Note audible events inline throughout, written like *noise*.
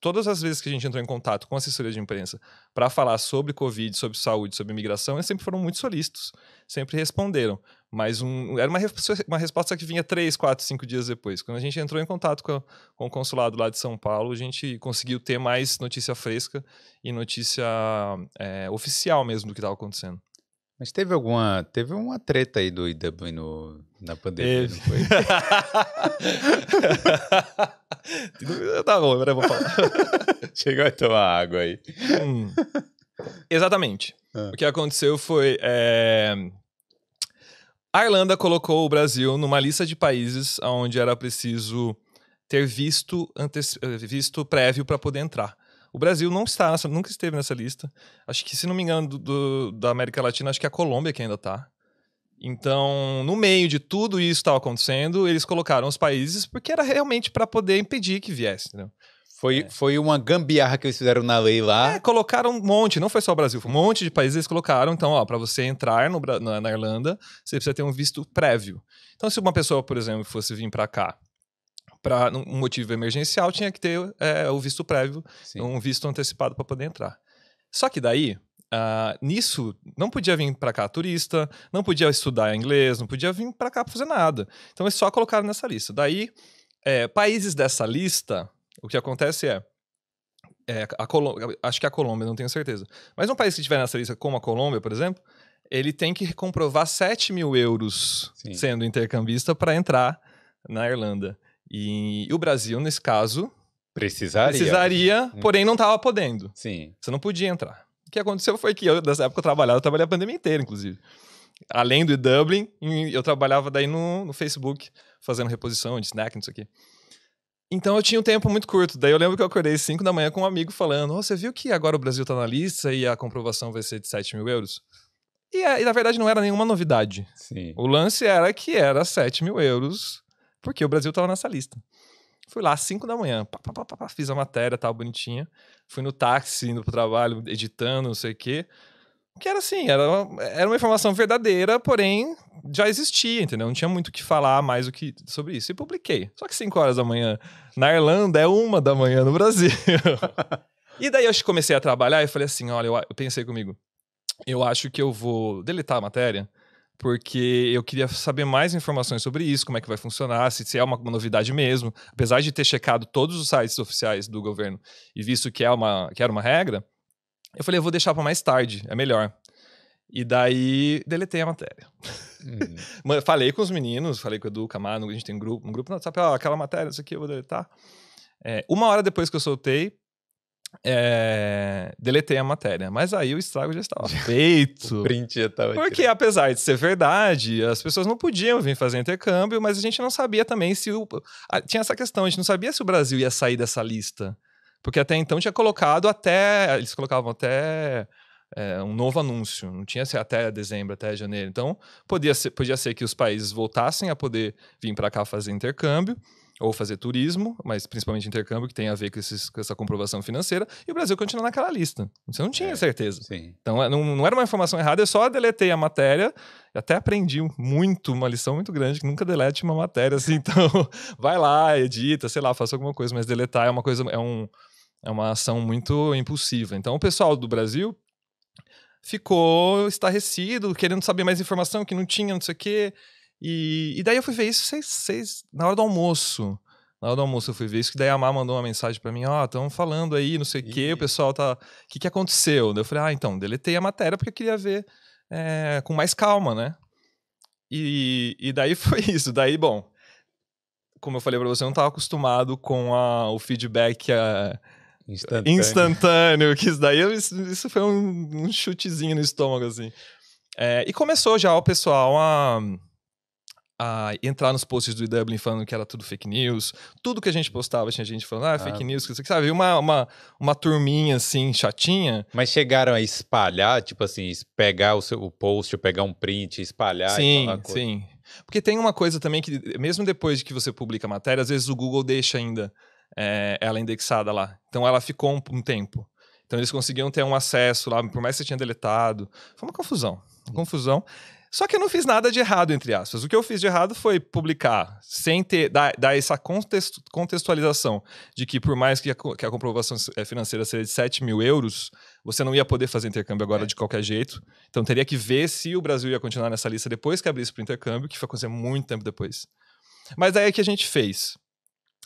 todas as vezes que a gente entrou em contato com assessoria de imprensa para falar sobre Covid, sobre saúde, sobre imigração, eles sempre foram muito solícitos, sempre responderam. Mas um, era uma, uma resposta que vinha três, quatro, cinco dias depois. Quando a gente entrou em contato com, a, com o consulado lá de São Paulo, a gente conseguiu ter mais notícia fresca e notícia é, oficial mesmo do que estava acontecendo. Mas teve alguma. Teve uma treta aí do IW no, na pandemia, teve. não foi? *laughs* *laughs* *laughs* Tá bom, agora eu vou falar. *laughs* Chegou a tomar água aí. Hum. Exatamente. É. O que aconteceu foi. É... A Irlanda colocou o Brasil numa lista de países onde era preciso ter visto, antes... visto prévio para poder entrar. O Brasil não está nessa, nunca esteve nessa lista. Acho que, se não me engano, do, da América Latina, acho que é a Colômbia que ainda está. Então, no meio de tudo isso estava acontecendo, eles colocaram os países porque era realmente para poder impedir que viesse, Foi, é. foi uma gambiarra que eles fizeram na lei lá. É, colocaram um monte, não foi só o Brasil, foi um monte de países eles colocaram. Então, ó, para você entrar no, na, na, Irlanda, você precisa ter um visto prévio. Então, se uma pessoa, por exemplo, fosse vir para cá para um motivo emergencial, tinha que ter é, o visto prévio, Sim. um visto antecipado para poder entrar. Só que daí, Uh, nisso, não podia vir para cá turista, não podia estudar inglês, não podia vir para cá pra fazer nada. Então eles só colocaram nessa lista. Daí, é, países dessa lista, o que acontece é. é a Colô acho que é a Colômbia, não tenho certeza. Mas um país que estiver nessa lista, como a Colômbia, por exemplo, ele tem que comprovar 7 mil euros Sim. sendo intercambista para entrar na Irlanda. E, e o Brasil, nesse caso. Precisaria. Precisaria, hum. porém não estava podendo. Sim. Você não podia entrar. O que aconteceu foi que eu, nessa época eu trabalhava, eu trabalhei a pandemia inteira, inclusive. Além do Dublin, eu trabalhava daí no, no Facebook, fazendo reposição de snack, isso aqui. Então eu tinha um tempo muito curto. Daí eu lembro que eu acordei 5 da manhã com um amigo falando: oh, você viu que agora o Brasil tá na lista e a comprovação vai ser de 7 mil euros? E, eh, e na verdade não era nenhuma novidade. Sim. O lance era que era 7 mil euros, porque o Brasil tava nessa lista. Fui lá às 5 da manhã, pá, pá, pá, fiz a matéria, tal, bonitinha. Fui no táxi, indo pro trabalho, editando, não sei o quê. Que era assim, era uma, era uma informação verdadeira, porém já existia, entendeu? Não tinha muito o que falar mais do que sobre isso. E publiquei. Só que 5 horas da manhã na Irlanda é uma da manhã no Brasil. *laughs* e daí eu comecei a trabalhar e falei assim: olha, eu, eu pensei comigo, eu acho que eu vou deletar a matéria porque eu queria saber mais informações sobre isso, como é que vai funcionar, se, se é uma, uma, novidade mesmo. Apesar de ter checado todos os sites oficiais do governo e visto que, é uma, que era uma regra, eu falei, eu vou deixar para mais tarde, é melhor. E daí deletei a matéria. Uhum. *laughs* falei com os meninos, falei com o Edu, Camargo, a gente tem um grupo, um grupo no WhatsApp, aquela matéria, isso aqui eu vou deletar. É, uma hora depois que eu soltei, é, deletei a matéria, mas aí o estrago já estava feito. print *laughs* já porque, apesar de ser verdade, as pessoas não podiam vir fazer intercâmbio, mas a gente não sabia também se o. tinha essa questão, a gente não sabia se o Brasil ia sair dessa lista. Porque até então tinha colocado até. Eles colocavam até é, um novo anúncio, não tinha ser até dezembro, até janeiro. Então, podia ser, podia ser que os países voltassem a poder vir para cá fazer intercâmbio ou fazer turismo, mas principalmente intercâmbio, que tem a ver com, esses, com essa comprovação financeira, e o Brasil continua naquela lista. Você não tinha é, certeza. Sim. Então, é, não, não, era uma informação errada, eu só deletei a matéria, até aprendi muito, uma lição muito grande, que nunca delete uma matéria, assim, *laughs* então vai lá, edita, sei lá, faça alguma coisa, mas deletar é uma coisa, é, um, é uma ação muito impulsiva. Então, o pessoal do Brasil ficou estarrecido, querendo saber mais informação que não tinha, não sei o quê. E, e daí eu fui ver isso seis, seis, na hora do almoço. Na hora do almoço eu fui ver isso, que daí a Má mandou uma mensagem para mim, ó, oh, estão falando aí, não sei o quê, o pessoal tá... O que que aconteceu? Daí eu falei, ah, então, deletei a matéria porque eu queria ver é, com mais calma, né? E, e daí *laughs* foi isso. Daí, bom, como eu falei para você, eu não estava acostumado com a, o feedback a, eh, instantâneo. instantâneo. que isso daí, isso, isso foi um, um, chutezinho no estômago, assim. É, e começou já o pessoal a a entrar nos posts do Dublin falando que era tudo fake news. Tudo que a gente postava tinha gente falando, ah, é fake ah. news, que você sabe, uma, uma, uma turminha assim, chatinha. Mas chegaram a espalhar, tipo assim, pegar o, seu, o post, pegar um print, espalhar sim, Sim, Porque tem uma coisa também que, mesmo depois de que você publica a matéria, às vezes o Google deixa ainda é, ela indexada lá. Então ela ficou um, um tempo. Então eles conseguiam ter um acesso lá, por mais que você tinha deletado. Foi uma confusão. Uma confusão. Só que eu não fiz nada de errado, entre aspas. O que eu fiz de errado foi publicar, sem ter, dar, dar essa contexto, contextualização de que, por mais que a, que a, comprovação eh, financeira seja de 7 mil euros, você não ia poder fazer intercâmbio agora é. de qualquer jeito. Então teria que ver se o Brasil ia continuar nessa lista depois que abrisse para o intercâmbio, que foi acontecer muito tempo depois. Mas daí é que a gente fez.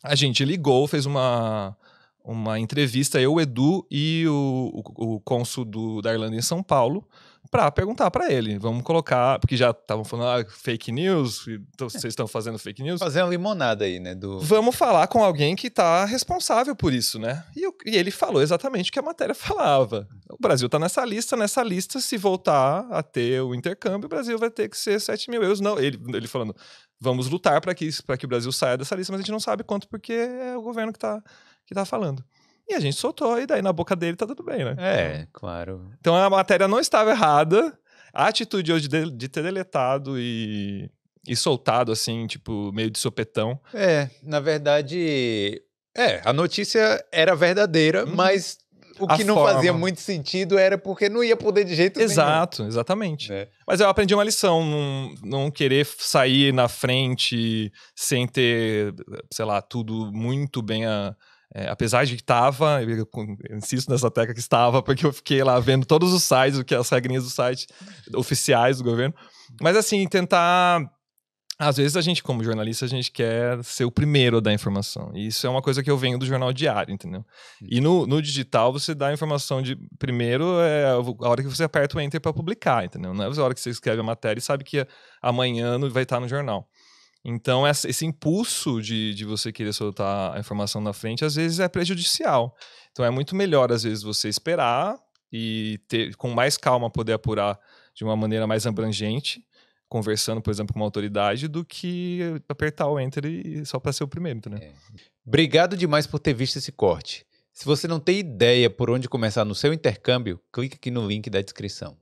A gente ligou, fez uma, uma entrevista, eu, o Edu e o, o, o cônsul da Irlanda em São Paulo para perguntar para ele. Vamos colocar, porque já estavam falando ah, fake news, então vocês estão fazendo fake news. Fazendo limonada aí, né? Do... Vamos falar com alguém que está responsável por isso, né? E, eu, e, ele falou exatamente o que a matéria *laughs* falava. O Brasil está nessa lista, nessa lista, se voltar a ter o intercâmbio, o Brasil vai ter que ser 7 mil euros. Não, ele, ele falando, vamos lutar para que, que o Brasil saia dessa lista, mas a gente não sabe quanto, porque é o governo que está que tá falando. E a gente soltou, e daí na boca dele tá tudo bem, né? É, claro. Então a matéria não estava errada. A atitude hoje de, de ter deletado e, e soltado, assim, tipo, meio de sopetão. É, na verdade. É, a notícia era verdadeira, uhum. mas o que a não forma. fazia muito sentido era porque não ia poder de jeito Exato, nenhum. Exato, exatamente. É. Mas eu aprendi uma lição, não, não, querer sair na frente sem ter, sei lá, tudo muito bem a, é, apesar de que estava, eu, insisto nessa tecla que estava, porque eu fiquei lá vendo todos os sites, o que as regrinhas do site oficiais do governo. Mas assim, tentar. Às vezes a gente, como jornalista, a gente quer ser o primeiro a dar informação. E isso é uma coisa que eu venho do jornal diário, entendeu? E no, no digital você dá a informação de primeiro é a hora que você aperta o enter para publicar, entendeu? Não é a hora que você escreve a matéria e sabe que amanhã vai estar no jornal. Então, esse impulso de, de você querer soltar a informação na frente, às vezes é prejudicial. Então, é muito melhor, às vezes, você esperar e ter, com mais calma poder apurar de uma maneira mais abrangente, conversando, por exemplo, com uma autoridade, do que apertar o enter só para ser o primeiro, né? É. Obrigado demais por ter visto esse corte. Se você não tem ideia por onde começar no seu intercâmbio, clique aqui no link da descrição.